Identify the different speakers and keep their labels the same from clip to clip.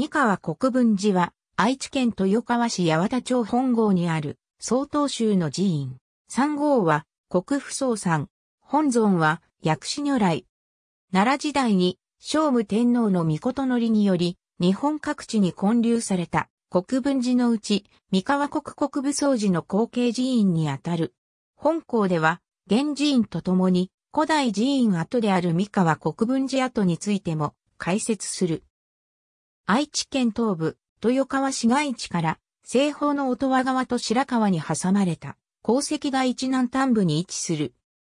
Speaker 1: 三河国分寺は、愛知県豊川市八幡町本郷にある、曹洞宗の寺院。三号は、国府総山。本尊は、薬師如来。奈良時代に、聖武天皇の御事のりにより、日本各地に建立された、国分寺のうち、三河国国武装寺の後継寺院にあたる。本校では、現寺院とともに、古代寺院跡である三河国分寺跡についても、解説する。愛知県東部、豊川市街地から西方の音羽川と白川に挟まれた、鉱石が一南端部に位置する。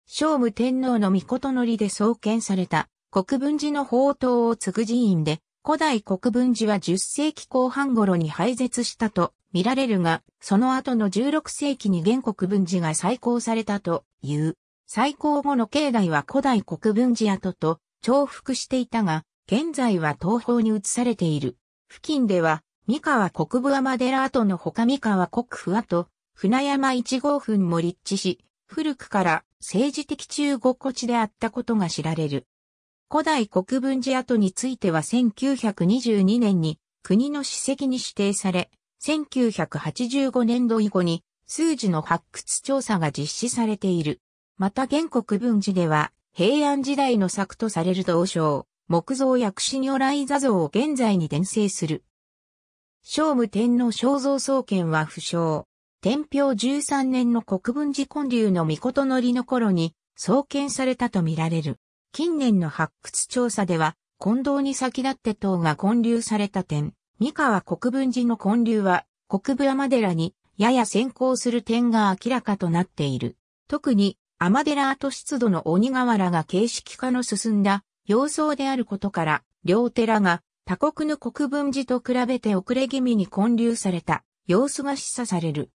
Speaker 1: 聖武天皇の御事のりで創建された国分寺の宝刀を継ぐ寺院で、古代国分寺は10世紀後半頃に廃絶したと見られるが、その後の16世紀に現国分寺が再興されたという。再興後の境内は古代国分寺跡と重複していたが、現在は東方に移されている。付近では、三河国分天寺跡の他三河国府跡、船山1号墳も立地し、古くから政治的中国地であったことが知られる。古代国分寺跡については1922年に国の史跡に指定され、1985年度以後に数字の発掘調査が実施されている。また現国分寺では平安時代の作とされる道場、木造薬師如来座像を現在に伝生する。聖武天皇肖像創建は不詳。天平13年の国分寺建立の御事のりの頃に創建されたとみられる。近年の発掘調査では、近藤に先立って塔が建立された点、三河国分寺の建立は国分天寺にやや先行する点が明らかとなっている。特に、天寺跡出土の鬼瓦が形式化の進んだ様相であることから、両寺が他国の国分寺と比べて遅れ気味に建立された様子が示唆される。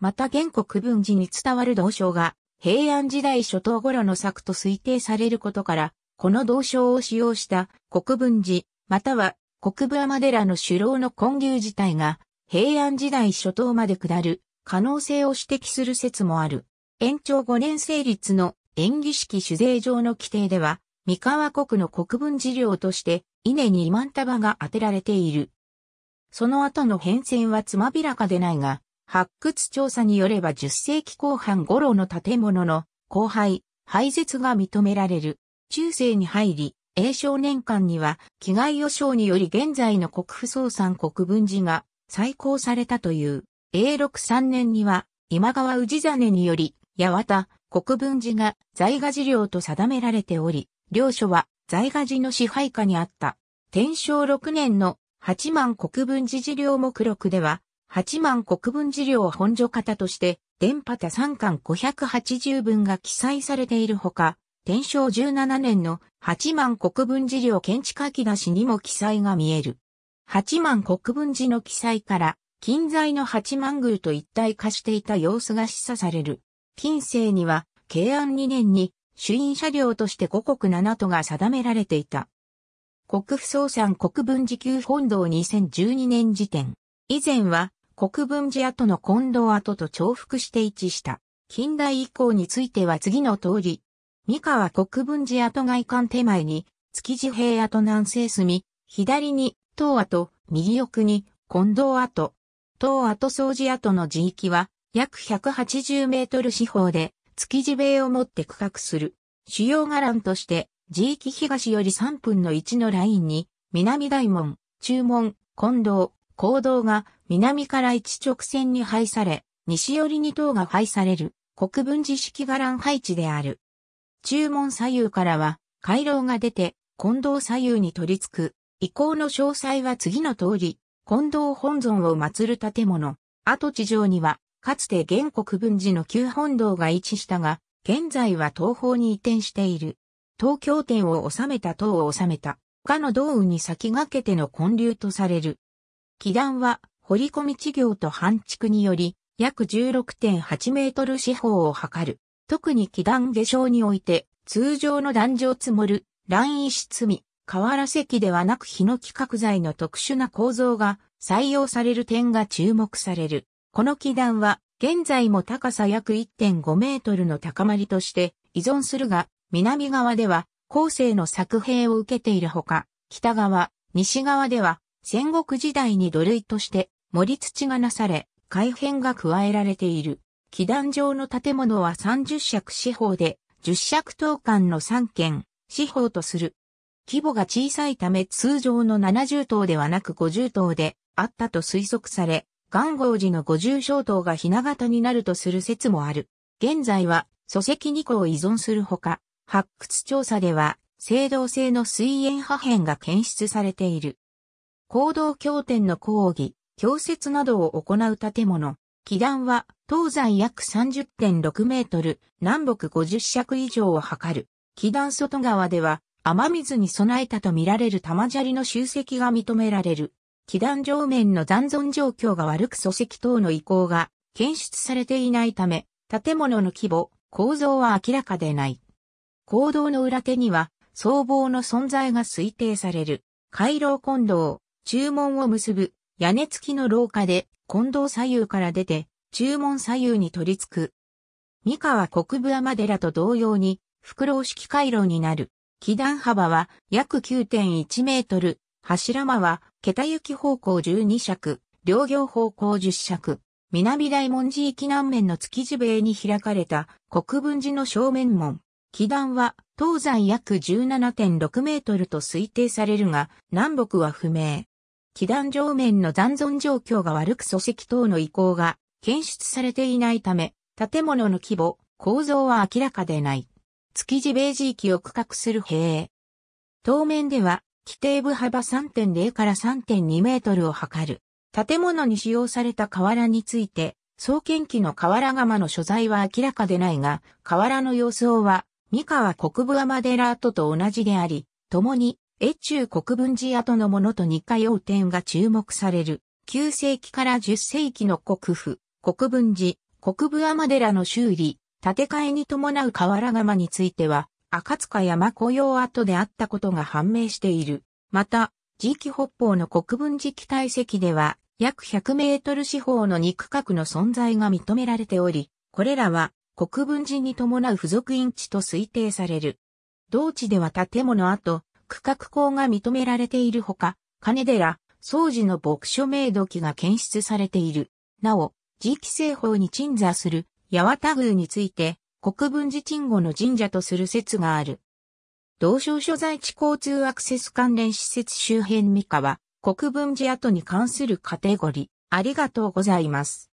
Speaker 1: また現国分寺に伝わる道章が平安時代初頭頃の作と推定されることから、この道章を使用した国分寺、または国分山寺の首老の混流自体が平安時代初頭まで下る可能性を指摘する説もある。延長5年成立の演技式酒税上の規定では、三河国の国分事業として、稲に2万束が当てられている。その後の変遷はつまびらかでないが、発掘調査によれば10世紀後半頃の建物の荒廃、廃絶が認められる。中世に入り、永少年間には、気概予想により現在の国府総産国分寺が再興されたという。永禄3年には、今川氏真により、八幡、国分寺が在賀事領と定められており、領書は在賀寺の支配下にあった。天正6年の八万国分寺寺領目録では、八万国分寺領本所方として、電波多三巻580分が記載されているほか、天正17年の八万国分寺領建築書き出しにも記載が見える。八万国分寺の記載から、近在の八万宮と一体化していた様子が示唆される。近世には、慶安2年に主因車両として五国七都が定められていた。国府総産国分寺旧本堂2012年時点。以前は国分寺跡の近堂跡と重複して一致した。近代以降については次の通り。三河国分寺跡外観手前に、築地平跡南西隅、左に、東跡、右奥に、近堂跡。東跡掃除跡の地域は、約180メートル四方で、築地米をもって区画する。主要伽藍として、地域東より3分の1のラインに、南大門、中門、近道、行道が南から一直線に配され、西寄りに塔が配される国分寺式伽藍配置である。中門左右からは回廊が出て近道左右に取り付く。以降の詳細は次の通り、近道本尊を祀る建物、跡地上にはかつて原国分寺の旧本堂が位置したが、現在は東方に移転している。東京店を治めた唐を治めた、他の道運に先駆けての建立とされる。祈壇は、掘り込み地業と半築により、約16.8メートル四方を測る。特に祈壇下昇において、通常の壇上積もる、乱意積み、河原石ではなくヒノキ角材の特殊な構造が採用される点が注目される。この基壇は、現在も高さ約1.5メートルの高まりとして依存するが、南側では後世の作兵を受けているほか、北側、西側では戦国時代に土塁として盛り土がなされ、改変が加えられている。基壇上の建物は30尺四方で、10尺等間の3軒、四方とする。規模が小さいため通常の70棟ではなく50棟であったと推測され、元号寺の五重小塔が雛形になるとする説もある。現在は、礎石二個を依存するほか、発掘調査では、青銅製の水煙破片が検出されている。行動経典の講義、教説などを行う建物。基壇は東西約30.6メートル、南北50尺以上を測る。基壇外側では雨水に備えたとみられる玉砂利の集積が認められる。基壇上面の残存状況が悪く組織等の意向が検出されていないため、建物の規模、構造は明らかでない。坑道の裏手には、僧帽の存在が推定される。回廊混道、注文を結ぶ、屋根付きの廊下で、混道左右から出て、注文左右に取り付く。三河国部天寺と同様に、袋式回廊になる。基段幅は約9.1メートル、柱間は桁行き方向12尺、両行方向10尺、南大文字行き南面の築地塀に開かれた国分寺の正面門。基段は東西約17.6メートルと推定されるが、南北は不明。基段上面の残存状況が悪く礎石等の遺構が検出されていないため、建物の規模、構造は明らかでない。築地米地域を区画する塀。当面では規定部幅3.0から3.2メートルを測る。建物に使用された瓦について、創建期の瓦窯の所在は明らかでないが、瓦の様相は、三河国部ア寺跡と同じであり、共に、越中国分寺跡のものと似通う点が注目される。9世紀から10世紀の国府、国分寺、国部ア寺の修理、建て替えに伴う瓦窯については、赤塚山雇用跡であったことが判明している。また、時期北方の国分寺期体積では、約100メートル四方の2区画の存在が認められており、これらは国分寺に伴う付属院地と推定される。同地では建物跡、区画校が認められているほか、金寺、掃除の牧所名土器が検出されている。なお、地域製法に鎮座する八幡宮について、国分寺鎮護の神社とする説がある。同省所在地交通アクセス関連施設周辺三河、国分寺跡に関するカテゴリー、ありがとうございます。